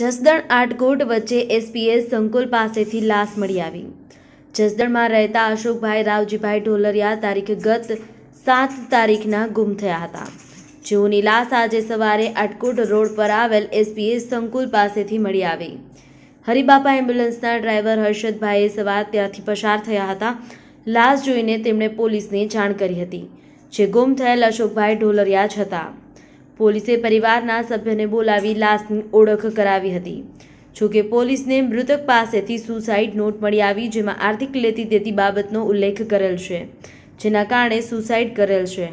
જસદણ આટકોટ વચ્ચે એસપીએસ સંકુલ પાસેથી લાશ મળી આવી જસદણમાં રહેતા અશોકભાઈ રાવજીભાઈ ઢોલરિયા તારીખ ગત સાત તારીખના ગુમ થયા હતા જેઓની લાશ આજે સવારે આટકોટ રોડ પર આવેલ એસપીએસ સંકુલ પાસેથી મળી આવી હરિબાપા એમ્બ્યુલન્સના ડ્રાઈવર હર્ષદભાઈએ સવાર ત્યાંથી પસાર થયા હતા લાશ જોઈને તેમણે પોલીસને જાણ કરી હતી જે ગુમ થયેલ અશોકભાઈ ઢોલરિયા જ હતા પોલીસે પરિવારના સભ્યને બોલાવી લાશની ઓળખ કરાવી હતી જોકે પોલીસને મૃતક પાસેથી સુસાઇડ નોટ મળી આવી જેમાં આર્થિક લેતી દેતી બાબતનો ઉલ્લેખ કરેલ છે જેના કારણે સુસાઇડ કરેલ છે